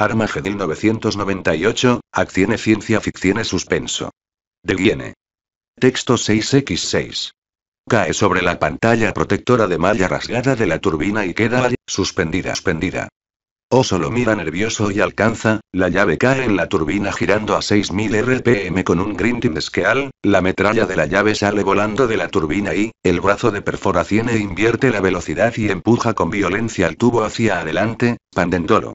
Armagedil 998, Acciones Ciencia Ficciones Suspenso. De Guiene. Texto 6x6. Cae sobre la pantalla protectora de malla rasgada de la turbina y queda ahí, suspendida, suspendida. O solo mira nervioso y alcanza, la llave cae en la turbina girando a 6000 rpm con un grinding Esquial, la metralla de la llave sale volando de la turbina y, el brazo de perforación e invierte la velocidad y empuja con violencia el tubo hacia adelante, Pandentoro.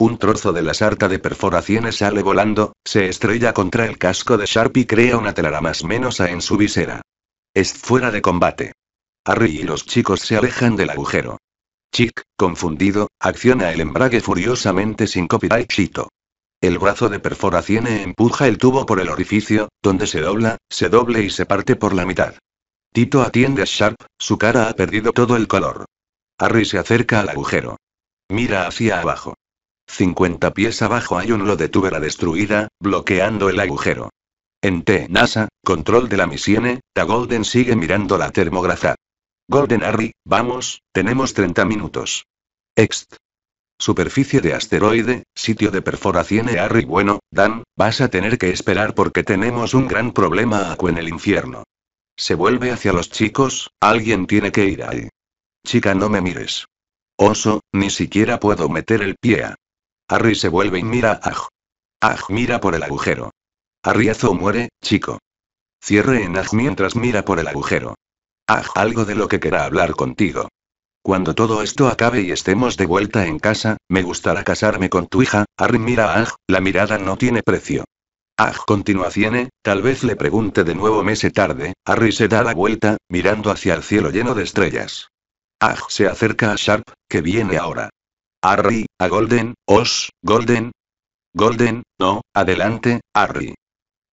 Un trozo de la sarta de perforaciones sale volando, se estrella contra el casco de Sharp y crea una telara más menosa en su visera. Es fuera de combate. Harry y los chicos se alejan del agujero. Chick, confundido, acciona el embrague furiosamente sin copyright chito. El brazo de perforación empuja el tubo por el orificio, donde se dobla, se doble y se parte por la mitad. Tito atiende a Sharp, su cara ha perdido todo el color. Harry se acerca al agujero. Mira hacia abajo. 50 pies abajo hay un lo de tubera destruida, bloqueando el agujero. En T-NASA, control de la misión, e, Ta Golden sigue mirando la termografía. Golden Harry, vamos, tenemos 30 minutos. Ext. Superficie de asteroide, sitio de perforación e Harry bueno, Dan, vas a tener que esperar porque tenemos un gran problema acu en el infierno. Se vuelve hacia los chicos, alguien tiene que ir ahí. Chica no me mires. Oso, ni siquiera puedo meter el pie a. Harry se vuelve y mira a Aj. mira por el agujero. Arriazo muere, chico. Cierre en Aj mientras mira por el agujero. Aj, algo de lo que quiera hablar contigo. Cuando todo esto acabe y estemos de vuelta en casa, me gustará casarme con tu hija. Harry mira a la mirada no tiene precio. Aj ciene, tal vez le pregunte de nuevo Mese tarde, Harry se da la vuelta, mirando hacia el cielo lleno de estrellas. Aj se acerca a Sharp, que viene ahora. Harry, a Golden, Os, Golden. Golden, no, adelante, Harry.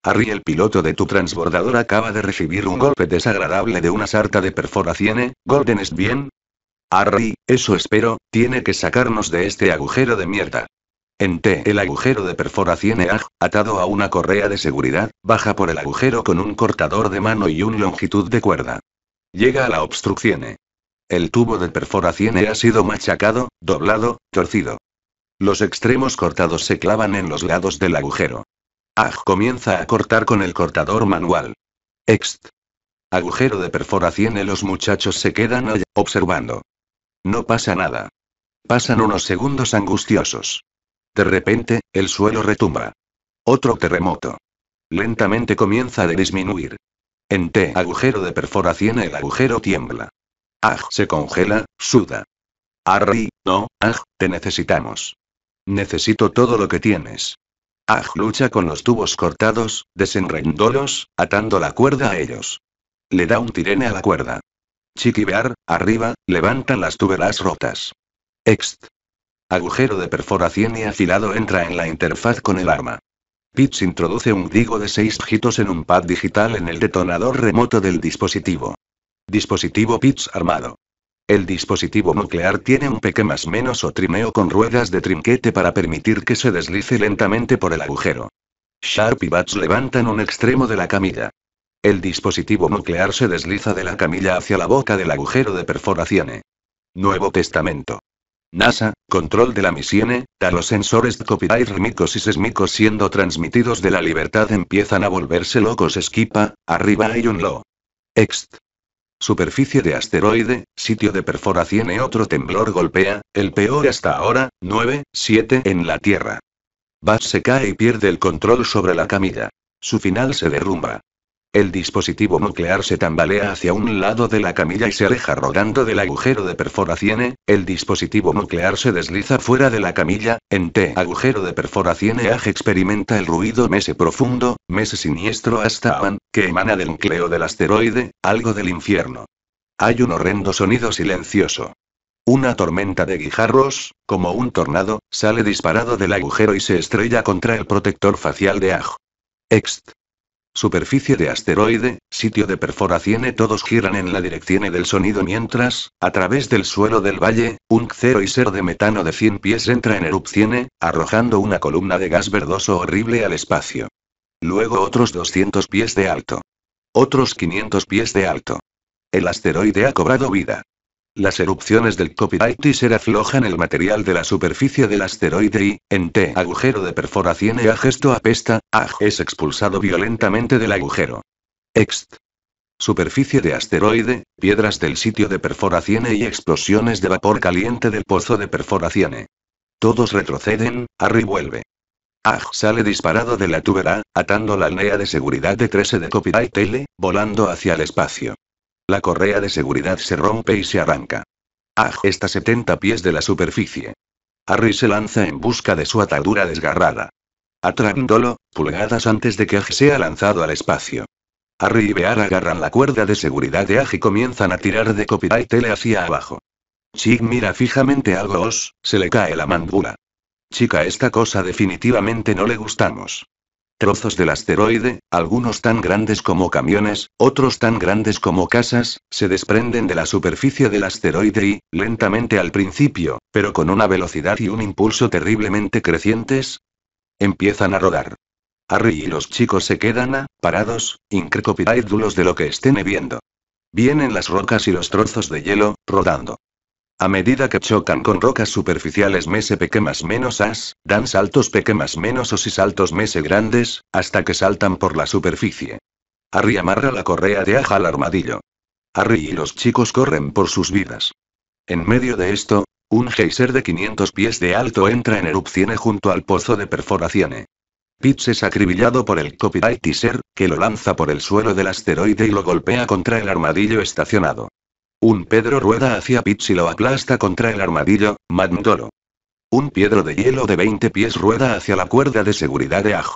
Harry, el piloto de tu transbordador acaba de recibir un golpe desagradable de una sarta de perforaciones. Golden es bien. Harry, eso espero, tiene que sacarnos de este agujero de mierda. En T, el agujero de perforación EAG, atado a una correa de seguridad, baja por el agujero con un cortador de mano y un longitud de cuerda. Llega a la obstrucción. El tubo de perforación ha sido machacado, doblado, torcido. Los extremos cortados se clavan en los lados del agujero. Aj comienza a cortar con el cortador manual. Ext. Agujero de perforación y los muchachos se quedan allá, observando. No pasa nada. Pasan unos segundos angustiosos. De repente, el suelo retumba. Otro terremoto. Lentamente comienza a disminuir. En T agujero de perforación el agujero tiembla. Aj se congela, suda. Harry, no, Aj, te necesitamos. Necesito todo lo que tienes. Aj lucha con los tubos cortados, desenrendolos, atando la cuerda a ellos. Le da un tirene a la cuerda. Chiquibear, arriba, levanta las tuberas rotas. Ext. Agujero de perforación y afilado entra en la interfaz con el arma. Pitch introduce un digo de seis dígitos en un pad digital en el detonador remoto del dispositivo. Dispositivo PITS armado. El dispositivo nuclear tiene un pequeño más menos o trimeo con ruedas de trinquete para permitir que se deslice lentamente por el agujero. Sharp y Bats levantan un extremo de la camilla. El dispositivo nuclear se desliza de la camilla hacia la boca del agujero de perforación. Nuevo Testamento. NASA, control de la misión, da los sensores de copyright rímicos y sesmicos siendo transmitidos de la libertad empiezan a volverse locos esquipa, arriba hay un lo. Ext. Superficie de asteroide, sitio de perforación y e otro temblor golpea, el peor hasta ahora, 9, 7 en la Tierra. Bass se cae y pierde el control sobre la camilla. Su final se derrumba. El dispositivo nuclear se tambalea hacia un lado de la camilla y se aleja rodando del agujero de perforación. El dispositivo nuclear se desliza fuera de la camilla. En T agujero de perforación AG experimenta el ruido mese profundo, mese siniestro hasta Aban, que emana del núcleo del asteroide, algo del infierno. Hay un horrendo sonido silencioso. Una tormenta de guijarros, como un tornado, sale disparado del agujero y se estrella contra el protector facial de Aj. Ext. Superficie de asteroide, sitio de perforación. E todos giran en la dirección del sonido mientras, a través del suelo del valle, un cero y ser de metano de 100 pies entra en erupción, e, arrojando una columna de gas verdoso horrible al espacio. Luego otros 200 pies de alto. Otros 500 pies de alto. El asteroide ha cobrado vida. Las erupciones del se aflojan el material de la superficie del asteroide y, en T agujero de perforación y e gesto apesta, AG es expulsado violentamente del agujero. Ext. Superficie de asteroide, piedras del sitio de perforación y e explosiones de vapor caliente del pozo de perforación. E. Todos retroceden, Harry vuelve. Aj sale disparado de la tubera, atando la alnea de seguridad de 13 de Copyright L, volando hacia el espacio. La correa de seguridad se rompe y se arranca. Aj está 70 pies de la superficie. Harry se lanza en busca de su atadura desgarrada. Atrándolo, pulgadas antes de que Aj sea lanzado al espacio. Harry y Bear agarran la cuerda de seguridad de Aj y comienzan a tirar de copyright tele hacia abajo. Chick mira fijamente a os, se le cae la mandula. Chica, esta cosa definitivamente no le gustamos. Trozos del asteroide, algunos tan grandes como camiones, otros tan grandes como casas, se desprenden de la superficie del asteroide y, lentamente al principio, pero con una velocidad y un impulso terriblemente crecientes, empiezan a rodar. Harry y los chicos se quedan a, parados, increcopidáidulos de lo que estén viendo. Vienen las rocas y los trozos de hielo, rodando. A medida que chocan con rocas superficiales mese pequeñas menos as, dan saltos pequeñas menos os y saltos mese grandes, hasta que saltan por la superficie. Harry amarra la correa de aja al armadillo. Harry y los chicos corren por sus vidas. En medio de esto, un geyser de 500 pies de alto entra en erupción junto al pozo de perforación. Pitts es acribillado por el copyright teaser, que lo lanza por el suelo del asteroide y lo golpea contra el armadillo estacionado. Un Pedro rueda hacia Pitts y lo aplasta contra el armadillo, mandolo. Un piedro de hielo de 20 pies rueda hacia la cuerda de seguridad de Aj.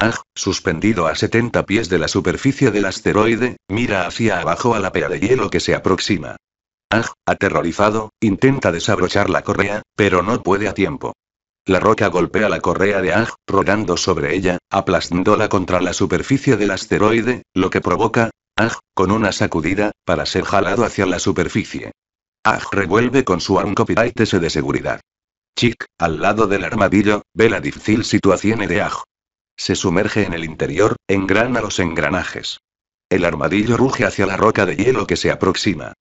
Aj, suspendido a 70 pies de la superficie del asteroide, mira hacia abajo a la pea de hielo que se aproxima. Aj, aterrorizado, intenta desabrochar la correa, pero no puede a tiempo. La roca golpea la correa de Aj, rodando sobre ella, aplastándola contra la superficie del asteroide, lo que provoca, Aj, con una sacudida, para ser jalado hacia la superficie. Aj revuelve con su arm copyright de seguridad. Chick, al lado del armadillo, ve la difícil situación de Aj. Se sumerge en el interior, engrana los engranajes. El armadillo ruge hacia la roca de hielo que se aproxima.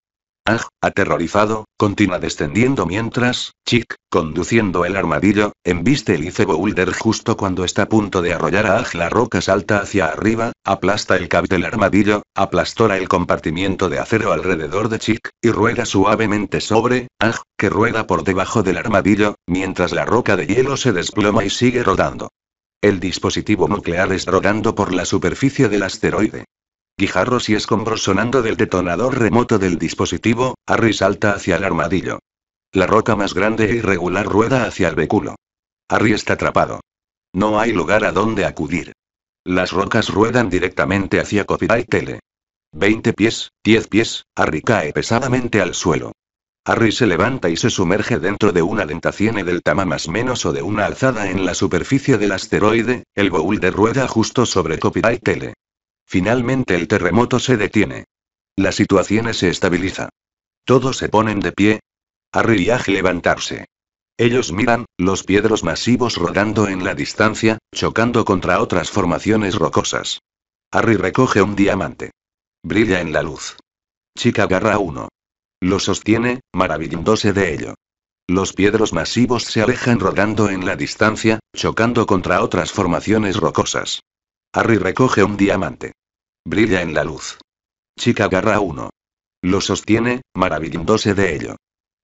Aj, aterrorizado, continúa descendiendo mientras, Chick, conduciendo el armadillo, embiste el Ice Boulder justo cuando está a punto de arrollar a Aj. La roca salta hacia arriba, aplasta el cab del armadillo, aplastora el compartimiento de acero alrededor de Chick, y rueda suavemente sobre Aj, que rueda por debajo del armadillo, mientras la roca de hielo se desploma y sigue rodando. El dispositivo nuclear es rodando por la superficie del asteroide guijarros y escombros sonando del detonador remoto del dispositivo, Harry salta hacia el armadillo. La roca más grande e irregular rueda hacia el vehículo. Harry está atrapado. No hay lugar a donde acudir. Las rocas ruedan directamente hacia Copyright Tele. 20 pies, 10 pies, Harry cae pesadamente al suelo. Harry se levanta y se sumerge dentro de una dentación del tama más menos o de una alzada en la superficie del asteroide, el bowl de rueda justo sobre Copyright Tele. Finalmente el terremoto se detiene. La situación se estabiliza. Todos se ponen de pie. Harry y levantarse. Ellos miran, los piedros masivos rodando en la distancia, chocando contra otras formaciones rocosas. Harry recoge un diamante. Brilla en la luz. Chica agarra uno. Lo sostiene, maravillándose de ello. Los piedros masivos se alejan rodando en la distancia, chocando contra otras formaciones rocosas. Harry recoge un diamante. Brilla en la luz. Chica agarra uno. Lo sostiene, maravillándose de ello.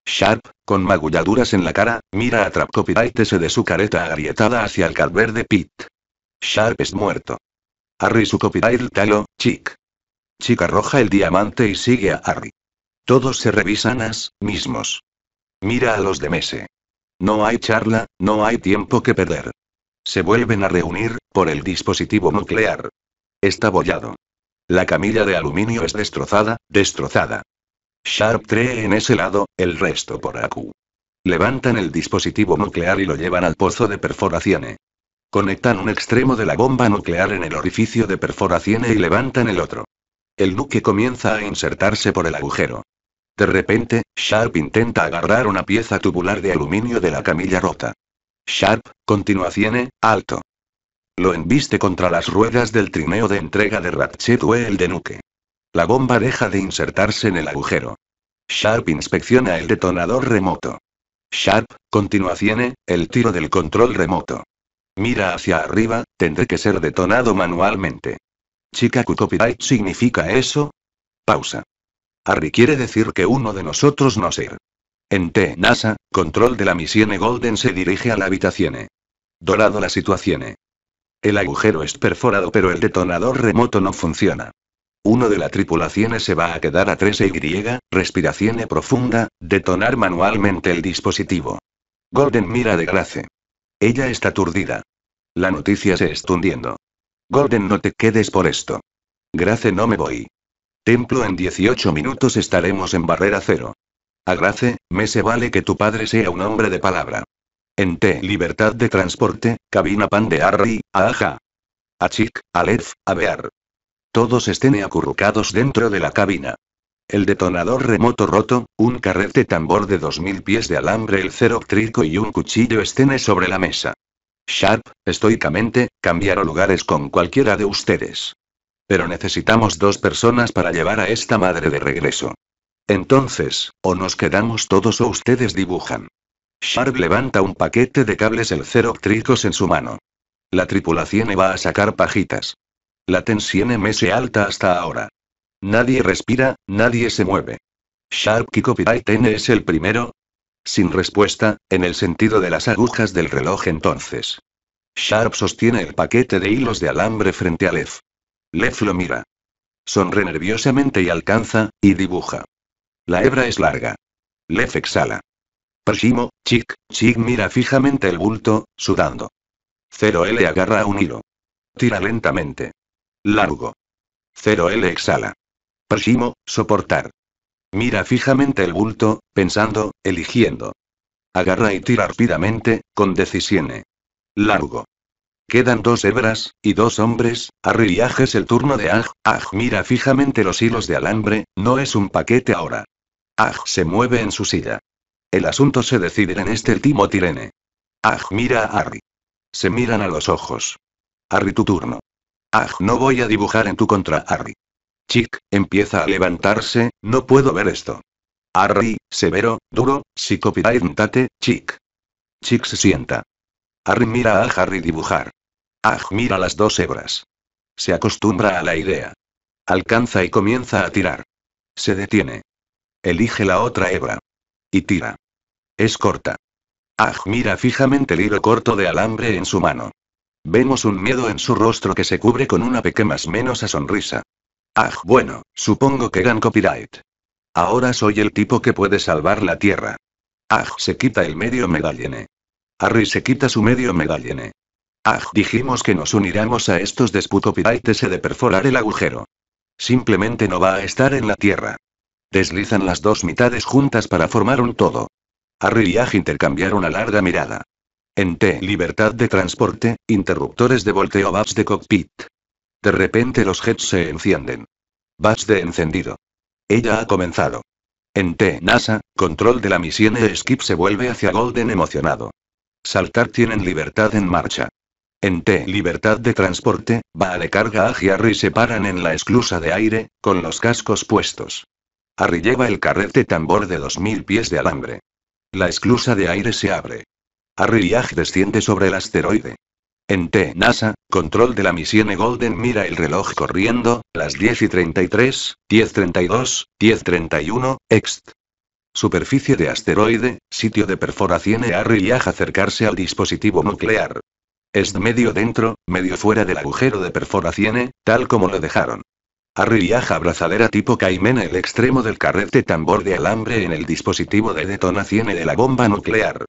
Sharp, con magulladuras en la cara, mira a se de su careta agrietada hacia el de Pit. Sharp es muerto. Harry su Copyright talo, chic. Chica arroja el diamante y sigue a Harry. Todos se revisan a mismos. Mira a los de Mese. No hay charla, no hay tiempo que perder. Se vuelven a reunir, por el dispositivo nuclear. Está bollado. La camilla de aluminio es destrozada, destrozada. Sharp cree en ese lado, el resto por Aku. Levantan el dispositivo nuclear y lo llevan al pozo de perforación. Conectan un extremo de la bomba nuclear en el orificio de perforación y levantan el otro. El nuque comienza a insertarse por el agujero. De repente, Sharp intenta agarrar una pieza tubular de aluminio de la camilla rota. Sharp, continuación, alto. Lo embiste contra las ruedas del trineo de entrega de Ratchet o el de Nuke. La bomba deja de insertarse en el agujero. Sharp inspecciona el detonador remoto. Sharp, continuación, el tiro del control remoto. Mira hacia arriba, tendré que ser detonado manualmente. Chica copyright significa eso? Pausa. Harry quiere decir que uno de nosotros no ser. En T. NASA, control de la misión Golden se dirige a la habitación. Dorado la situación. El agujero es perforado pero el detonador remoto no funciona. Uno de la tripulación se va a quedar a 3Y, respiración profunda, detonar manualmente el dispositivo. Golden mira de Grace. Ella está aturdida. La noticia se está hundiendo. Golden no te quedes por esto. Grace no me voy. Templo en 18 minutos estaremos en barrera cero. A Grace, me se vale que tu padre sea un hombre de palabra. En T. Libertad de transporte, cabina pan de arri, aja. Achik, Alef, Bear. Todos estén acurrucados dentro de la cabina. El detonador remoto roto, un carrete tambor de 2000 pies de alambre el cero trico y un cuchillo estén sobre la mesa. Sharp, estoicamente, cambiará lugares con cualquiera de ustedes. Pero necesitamos dos personas para llevar a esta madre de regreso. Entonces, o nos quedamos todos o ustedes dibujan. Sharp levanta un paquete de cables el eléctricos en su mano. La tripulación va a sacar pajitas. La tensión MS alta hasta ahora. Nadie respira, nadie se mueve. Sharp Copyright N es el primero. Sin respuesta, en el sentido de las agujas del reloj entonces. Sharp sostiene el paquete de hilos de alambre frente a Lev. Lev lo mira. Sonre nerviosamente y alcanza, y dibuja. La hebra es larga. Lev exhala. Pershimo, Chic, chic mira fijamente el bulto, sudando. Cero L agarra un hilo. Tira lentamente. Largo. Cero L exhala. Primo, soportar. Mira fijamente el bulto, pensando, eligiendo. Agarra y tira rápidamente, con decisione Largo. Quedan dos hebras, y dos hombres, Harry y es el turno de Aj, Aj mira fijamente los hilos de alambre, no es un paquete ahora. Aj se mueve en su silla. El asunto se decide en este último tirene. Aj mira a Harry. Se miran a los ojos. Harry tu turno. Aj no voy a dibujar en tu contra Harry. Chick, empieza a levantarse, no puedo ver esto. Harry, severo, duro, si tate, Chick. Chick se sienta. Harry mira a Harry dibujar. Aj mira las dos hebras. Se acostumbra a la idea. Alcanza y comienza a tirar. Se detiene. Elige la otra hebra. Y tira. Es corta. Ah, mira fijamente el hilo corto de alambre en su mano. Vemos un miedo en su rostro que se cubre con una pequeña menos sonrisa. Ah, bueno, supongo que gan copyright. Ahora soy el tipo que puede salvar la Tierra. Ah, se quita el medio medallene. Harry se quita su medio medallene. Ah, dijimos que nos uniramos a estos se de perforar el agujero. Simplemente no va a estar en la Tierra. Deslizan las dos mitades juntas para formar un todo. Harry y Aj intercambiaron una larga mirada. En T. Libertad de transporte, interruptores de volteo Bats de cockpit. De repente los jets se encienden. Bats de encendido. Ella ha comenzado. En T. NASA, control de la misión e Skip se vuelve hacia Golden emocionado. Saltar tienen libertad en marcha. En T. Libertad de transporte, va de carga a Harry se paran en la esclusa de aire, con los cascos puestos. Harry lleva el carrete tambor de 2000 pies de alambre. La esclusa de aire se abre. Harry desciende sobre el asteroide. En T. NASA, control de la misión e Golden mira el reloj corriendo, las 10 y 33, 10-31, ext. Superficie de asteroide, sitio de perforación e Harry acercarse al dispositivo nuclear. Es medio dentro, medio fuera del agujero de perforación, e, tal como lo dejaron. Harry viaja abrazadera tipo caimena el extremo del carrete tambor de alambre en el dispositivo de detonación de la bomba nuclear.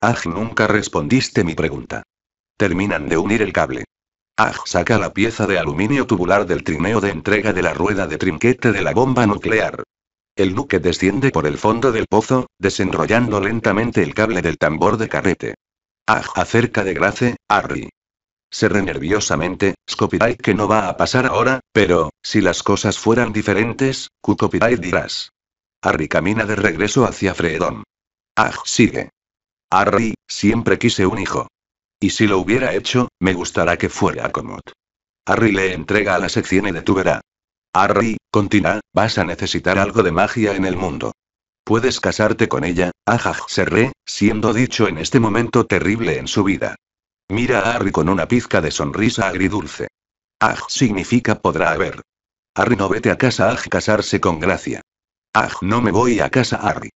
Aj, nunca respondiste mi pregunta. Terminan de unir el cable. Aj saca la pieza de aluminio tubular del trineo de entrega de la rueda de trinquete de la bomba nuclear. El duque desciende por el fondo del pozo, desenrollando lentamente el cable del tambor de carrete. Aj acerca de Grace, Harry. Serré nerviosamente, Scopiray que no va a pasar ahora, pero, si las cosas fueran diferentes, Cucopiray dirás. Harry camina de regreso hacia Fredon. ah sigue. Harry, siempre quise un hijo. Y si lo hubiera hecho, me gustará que fuera Comod. Harry le entrega a la sección y detuverá. Harry, continúa, vas a necesitar algo de magia en el mundo. Puedes casarte con ella, ajaj, re siendo dicho en este momento terrible en su vida. Mira a Harry con una pizca de sonrisa agridulce. Aj significa podrá haber. Harry no vete a casa Aj casarse con gracia. Aj no me voy a casa Harry.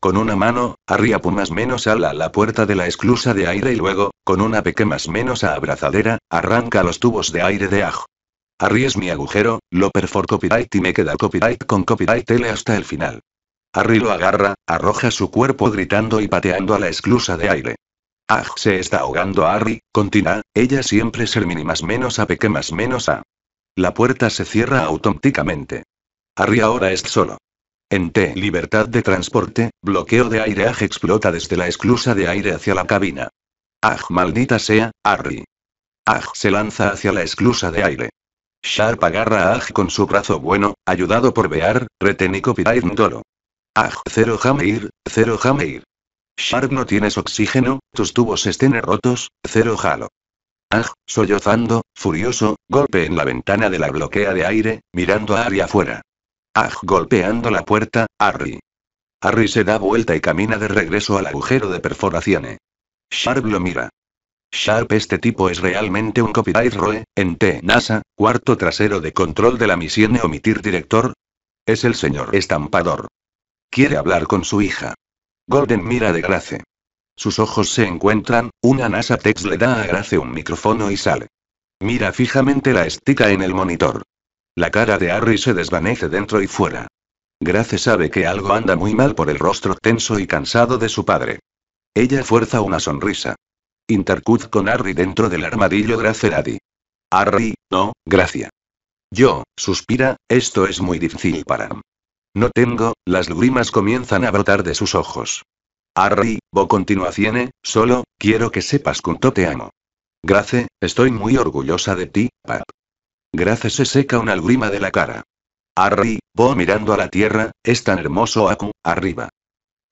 Con una mano, Harry apumas menos ala a la puerta de la esclusa de aire y luego, con una peque más menos a abrazadera, arranca los tubos de aire de Aj. Harry es mi agujero, lo perfor copyright y me queda copyright con copyright L hasta el final. Harry lo agarra, arroja su cuerpo gritando y pateando a la esclusa de aire. Aj ah, se está ahogando a Harry, continúa, ella siempre ser mini más menos a peque más menos a. La puerta se cierra automáticamente. Harry ahora es solo. En T. Libertad de transporte, bloqueo de aire Aj explota desde la esclusa de aire hacia la cabina. Aj maldita sea, Harry. Aj se lanza hacia la esclusa de aire. Sharp agarra a Aj con su brazo bueno, ayudado por Bear, retenico un Ndolo. Aj, cero Jameir, cero Jameir. Sharp no tienes oxígeno, tus tubos estén rotos, cero jalo. Ah, sollozando, furioso, golpe en la ventana de la bloquea de aire, mirando a Ari afuera. Ah, golpeando la puerta, Harry. Harry se da vuelta y camina de regreso al agujero de perforaciones. Sharp lo mira. Sharp, este tipo es realmente un copyright ROE, en T. NASA, cuarto trasero de control de la misión omitir director. Es el señor estampador. Quiere hablar con su hija. Gordon mira de Grace. Sus ojos se encuentran, una NASA Tex le da a Grace un micrófono y sale. Mira fijamente la estica en el monitor. La cara de Harry se desvanece dentro y fuera. Grace sabe que algo anda muy mal por el rostro tenso y cansado de su padre. Ella fuerza una sonrisa. Intercut con Harry dentro del armadillo Graceradi. Harry, no, Gracia. Yo, suspira, esto es muy difícil para no tengo, las lágrimas comienzan a brotar de sus ojos. Harry, bo tiene solo, quiero que sepas cuánto te amo. Grace, estoy muy orgullosa de ti, pap. Grace se seca una lágrima de la cara. Harry, bo mirando a la tierra, es tan hermoso Aku, arriba.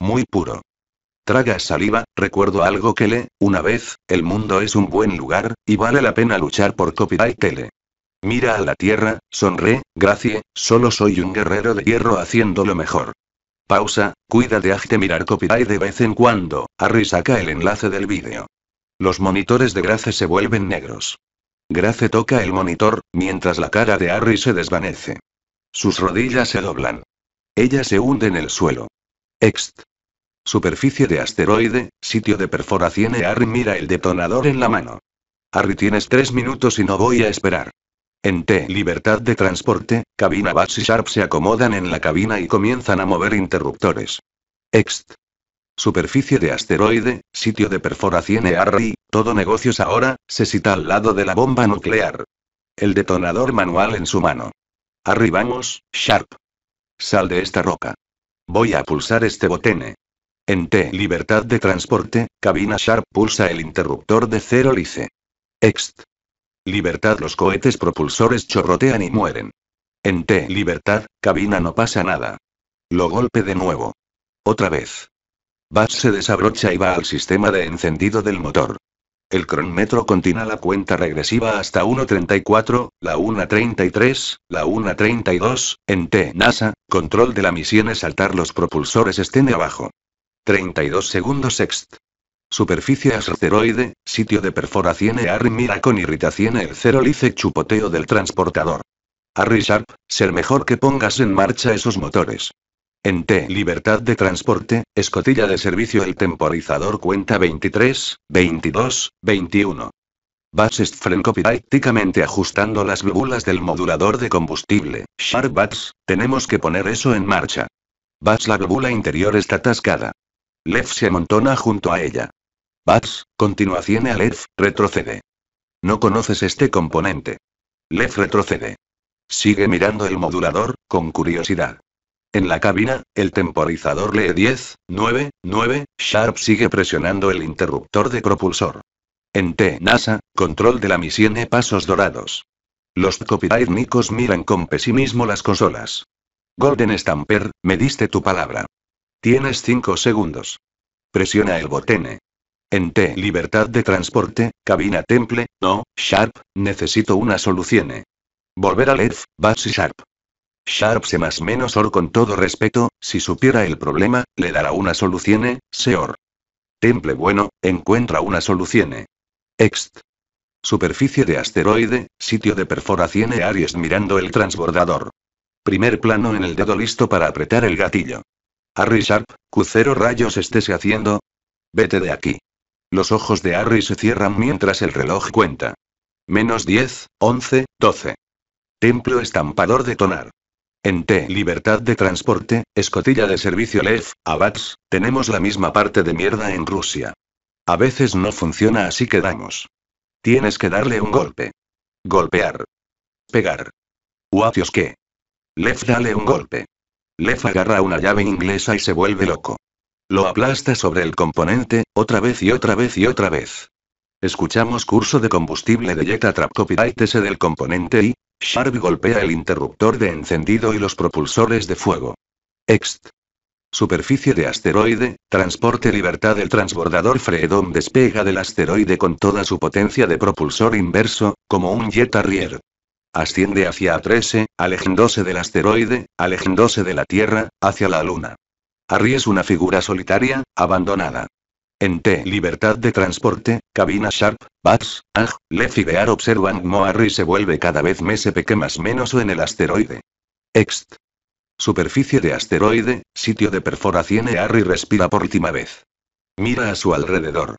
Muy puro. Traga saliva, recuerdo algo que le, una vez, el mundo es un buen lugar, y vale la pena luchar por copyright tele. Mira a la tierra, sonré, Gracie, solo soy un guerrero de hierro haciendo lo mejor. Pausa, cuida de Agte mirar copyright de vez en cuando, Harry saca el enlace del vídeo. Los monitores de Grace se vuelven negros. Grace toca el monitor, mientras la cara de Harry se desvanece. Sus rodillas se doblan. Ella se hunde en el suelo. Ext. Superficie de asteroide, sitio de perforación. Harry mira el detonador en la mano. Harry tienes tres minutos y no voy a esperar. En T libertad de transporte, cabina Bats y Sharp se acomodan en la cabina y comienzan a mover interruptores. Ext. Superficie de asteroide, sitio de perforación ERI, todo negocios ahora, se cita al lado de la bomba nuclear. El detonador manual en su mano. Arribamos, Sharp. Sal de esta roca. Voy a pulsar este botene. En T libertad de transporte, cabina Sharp pulsa el interruptor de cero lice. Ext. Libertad los cohetes propulsores chorrotean y mueren. En T. Libertad, cabina no pasa nada. Lo golpe de nuevo. Otra vez. Bats se desabrocha y va al sistema de encendido del motor. El cronómetro continúa la cuenta regresiva hasta 1.34, la 1.33, la 1.32, en T. NASA, control de la misión es saltar los propulsores estén abajo. 32 segundos ext. Superficie asteroide, sitio de perforación e Harry mira con irritación el cerolice lice chupoteo del transportador. Harry Sharp, ser mejor que pongas en marcha esos motores. En T. Libertad de transporte, escotilla de servicio el temporizador cuenta 23, 22, 21. vas frencopíticamente ajustando las glóbulas del modulador de combustible. Sharp Bats, tenemos que poner eso en marcha. BATS la glóbula interior está atascada. Lev se amontona junto a ella. BATS, continuación a LEF, retrocede. No conoces este componente. Left retrocede. Sigue mirando el modulador, con curiosidad. En la cabina, el temporizador lee 10, 9, 9, Sharp sigue presionando el interruptor de propulsor. En T. NASA, control de la misión e pasos dorados. Los copyright miran con pesimismo las consolas. Golden Stamper, me diste tu palabra. Tienes 5 segundos. Presiona el botón. E. En T. Libertad de transporte, cabina temple, no, Sharp, necesito una solución. Volver a Left, Bass y Sharp. Sharp se más menos or con todo respeto, si supiera el problema, le dará una solución, seor. Temple bueno, encuentra una solución. Ext. Superficie de asteroide, sitio de perforación e Aries mirando el transbordador. Primer plano en el dedo listo para apretar el gatillo. Harry Sharp, Q0 rayos estés haciendo? Vete de aquí. Los ojos de Harry se cierran mientras el reloj cuenta. Menos 10, 11, 12. Templo estampador de Tonar. En T. Libertad de transporte, escotilla de servicio Lev, Abats, tenemos la misma parte de mierda en Rusia. A veces no funciona así que damos. Tienes que darle un golpe. Golpear. Pegar. Uatios que. Lev dale un golpe. Lev agarra una llave inglesa y se vuelve loco. Lo aplasta sobre el componente, otra vez y otra vez y otra vez. Escuchamos curso de combustible de Jetta Trap Copyright del componente y. Sharp golpea el interruptor de encendido y los propulsores de fuego. Ext. Superficie de asteroide, transporte libertad El transbordador Freedom despega del asteroide con toda su potencia de propulsor inverso, como un Jetta Rier. Asciende hacia A13, alejándose del asteroide, alejándose de la Tierra, hacia la Luna. Harry es una figura solitaria, abandonada. En T. Libertad de transporte, cabina Sharp, Bats, Aj, Lef y Bear observan cómo Harry se vuelve cada vez más que más menos en el asteroide. Ext. Superficie de asteroide, sitio de perforación e Harry respira por última vez. Mira a su alrededor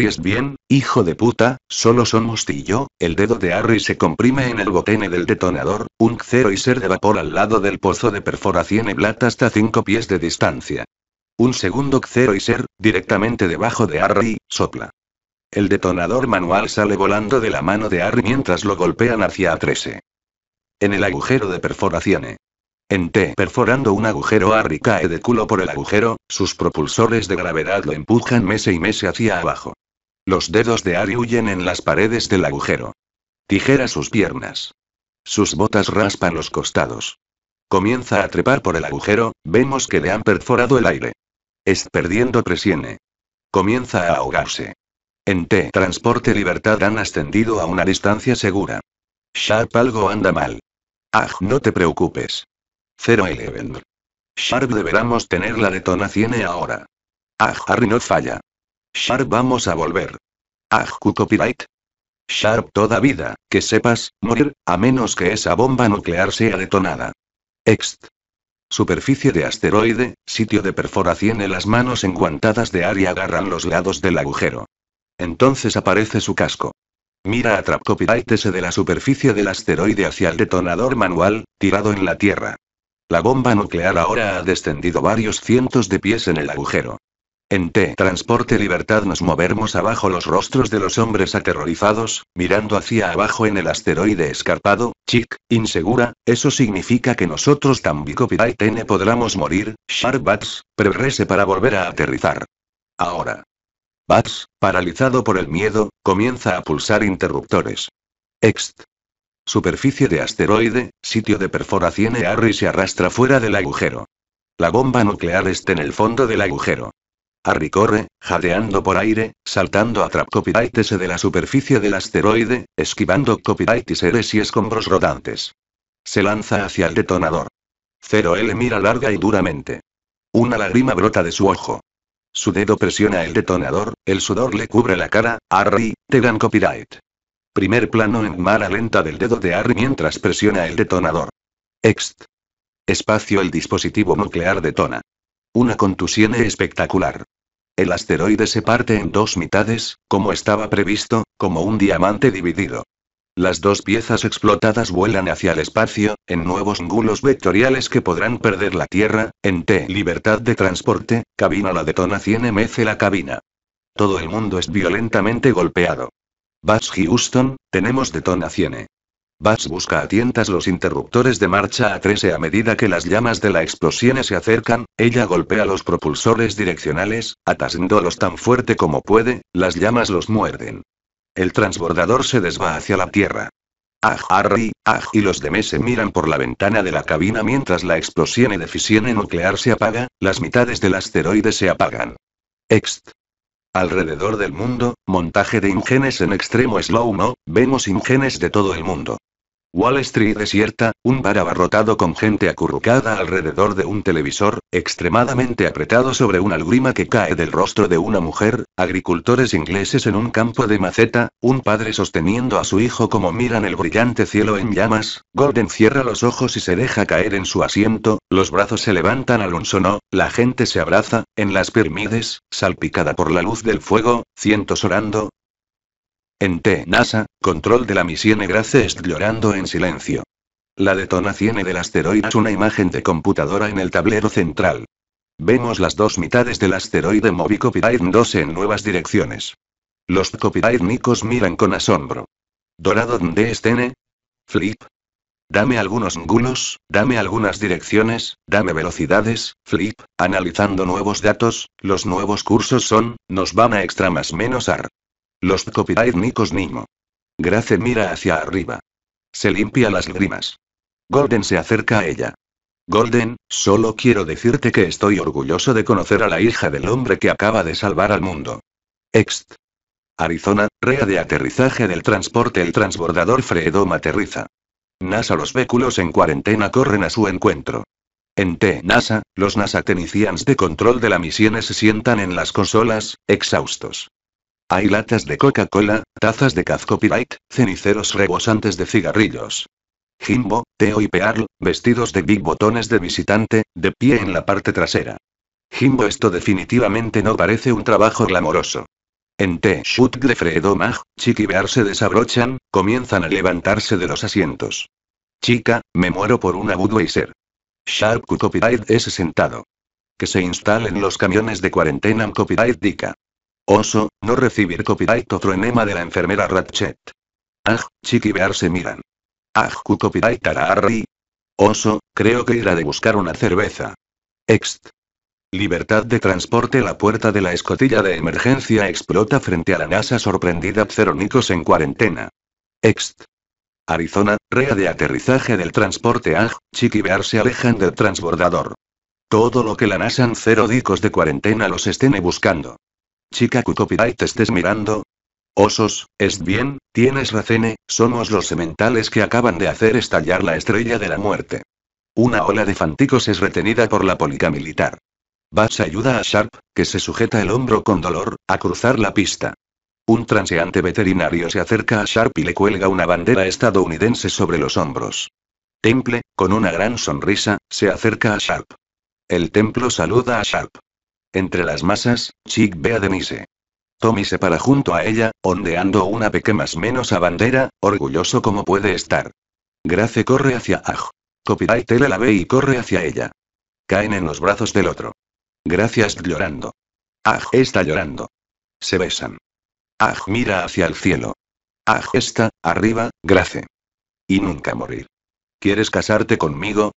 es bien, hijo de puta, solo son mustillo, El dedo de Harry se comprime en el botene del detonador, un cero y ser de vapor al lado del pozo de perforación blata hasta 5 pies de distancia. Un segundo cero y ser, directamente debajo de Harry, sopla. El detonador manual sale volando de la mano de Harry mientras lo golpean hacia A13. En el agujero de perforación. En T, perforando un agujero, Harry cae de culo por el agujero, sus propulsores de gravedad lo empujan mese y mese hacia abajo. Los dedos de Ari huyen en las paredes del agujero. Tijera sus piernas. Sus botas raspan los costados. Comienza a trepar por el agujero, vemos que le han perforado el aire. Es perdiendo presione. Comienza a ahogarse. En T, transporte libertad han ascendido a una distancia segura. Sharp algo anda mal. Ah, no te preocupes. 011. Sharp deberamos tener la detonación ahora. Ah, Harry no falla. Sharp vamos a volver. Ah, copyright. Sharp toda vida, que sepas, morir, a menos que esa bomba nuclear sea detonada. Ext. Superficie de asteroide, sitio de perforación en las manos enguantadas de Ari agarran los lados del agujero. Entonces aparece su casco. Mira a Trap Copyright de la superficie del asteroide hacia el detonador manual, tirado en la Tierra. La bomba nuclear ahora ha descendido varios cientos de pies en el agujero. En T. Transporte Libertad nos movemos abajo los rostros de los hombres aterrorizados, mirando hacia abajo en el asteroide escarpado, chic, insegura, eso significa que nosotros también y Tene podremos morir, Bats, prepárese para volver a aterrizar. Ahora. Bats, paralizado por el miedo, comienza a pulsar interruptores. Ext, Superficie de asteroide, sitio de perforación E Harry se arrastra fuera del agujero. La bomba nuclear está en el fondo del agujero. Harry corre, jadeando por aire, saltando a Trap Copyright de la superficie del asteroide, esquivando Copyright seres y escombros rodantes. Se lanza hacia el detonador. Zero L mira larga y duramente. Una lágrima brota de su ojo. Su dedo presiona el detonador, el sudor le cubre la cara. Harry, te dan copyright. Primer plano en mala lenta del dedo de Ar mientras presiona el detonador. Ext. Espacio el dispositivo nuclear detona. Una contusión espectacular. El asteroide se parte en dos mitades, como estaba previsto, como un diamante dividido. Las dos piezas explotadas vuelan hacia el espacio, en nuevos ángulos vectoriales que podrán perder la Tierra, en T libertad de transporte, cabina la detonación MC la cabina. Todo el mundo es violentamente golpeado. Bats Houston, tenemos detonación. Bats busca a tientas los interruptores de marcha a 13 a medida que las llamas de la explosión se acercan, ella golpea los propulsores direccionales, atascándolos tan fuerte como puede, las llamas los muerden. El transbordador se desva hacia la tierra. Aj, Harry, Aj y los demás se miran por la ventana de la cabina mientras la explosión de fisión nuclear se apaga, las mitades del asteroide se apagan. Ext. Alrededor del mundo, montaje de ingenes en extremo slow-mo, vemos ingenes de todo el mundo. Wall Street desierta, un bar abarrotado con gente acurrucada alrededor de un televisor, extremadamente apretado sobre una algrima que cae del rostro de una mujer, agricultores ingleses en un campo de maceta, un padre sosteniendo a su hijo como miran el brillante cielo en llamas, Golden cierra los ojos y se deja caer en su asiento, los brazos se levantan al un sonó, la gente se abraza, en las pirámides, salpicada por la luz del fuego, cientos orando, en T-NASA, control de la misión est llorando en silencio. La detonación del asteroide es una imagen de computadora en el tablero central. Vemos las dos mitades del asteroide Moby Copyright 2 en nuevas direcciones. Los Copyright-Nicos miran con asombro. ¿Dorado donde estén? Flip. Dame algunos ngulos, dame algunas direcciones, dame velocidades, flip, analizando nuevos datos, los nuevos cursos son, nos van a extra más menos ar. Los copyright Nikos Nimo. Grace mira hacia arriba. Se limpia las lágrimas. Golden se acerca a ella. Golden, solo quiero decirte que estoy orgulloso de conocer a la hija del hombre que acaba de salvar al mundo. Ext. Arizona, rea de aterrizaje del transporte. El transbordador Fredo aterriza. NASA Los vehículos en cuarentena corren a su encuentro. En T. NASA, los NASA Tenicians de control de la misión se sientan en las consolas, exhaustos. Hay latas de Coca-Cola, tazas de copyright, ceniceros rebosantes de cigarrillos. Jimbo, Teo y Pearl, vestidos de big botones de visitante, de pie en la parte trasera. Jimbo, esto definitivamente no parece un trabajo glamoroso. En T. Shoot Mag, Chick y Bear se desabrochan, comienzan a levantarse de los asientos. Chica, me muero por una Budweiser. Sharp Copyright es sentado. Que se instalen los camiones de cuarentena en Copyright Dica. Oso, no recibir copyright otro enema de la enfermera Ratchet. Aj, Chiqui Bear se miran. Aj, cu copyright Arri. Oso, creo que irá de buscar una cerveza. Ext. Libertad de transporte La puerta de la escotilla de emergencia explota frente a la NASA sorprendida nicos en cuarentena. Ext. Arizona, rea de aterrizaje del transporte Aj, Chiqui Bear se alejan del transbordador. Todo lo que la NASA en cero dicos de cuarentena los estén buscando. Chica cu copyright estés mirando. Osos, es bien, tienes razón, somos los sementales que acaban de hacer estallar la estrella de la muerte. Una ola de fanticos es retenida por la polica militar. Bats ayuda a Sharp, que se sujeta el hombro con dolor, a cruzar la pista. Un transeante veterinario se acerca a Sharp y le cuelga una bandera estadounidense sobre los hombros. Temple, con una gran sonrisa, se acerca a Sharp. El templo saluda a Sharp. Entre las masas, Chick ve a Denise. Tommy se para junto a ella, ondeando una pequeña menos a bandera, orgulloso como puede estar. Grace corre hacia Aj. Copyright la ve y corre hacia ella. Caen en los brazos del otro. Gracias llorando. Aj está llorando. Se besan. Aj mira hacia el cielo. Aj está, arriba, Grace. Y nunca morir. ¿Quieres casarte conmigo?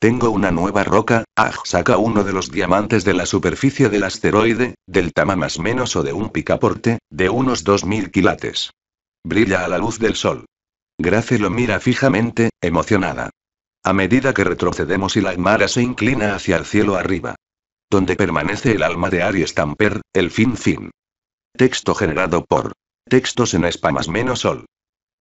Tengo una nueva roca, Aj saca uno de los diamantes de la superficie del asteroide, del tama más menos o de un picaporte, de unos 2000 quilates. Brilla a la luz del sol. Grace lo mira fijamente, emocionada. A medida que retrocedemos y la mara se inclina hacia el cielo arriba. Donde permanece el alma de Ari Stamper, el fin fin. Texto generado por textos en más menos sol.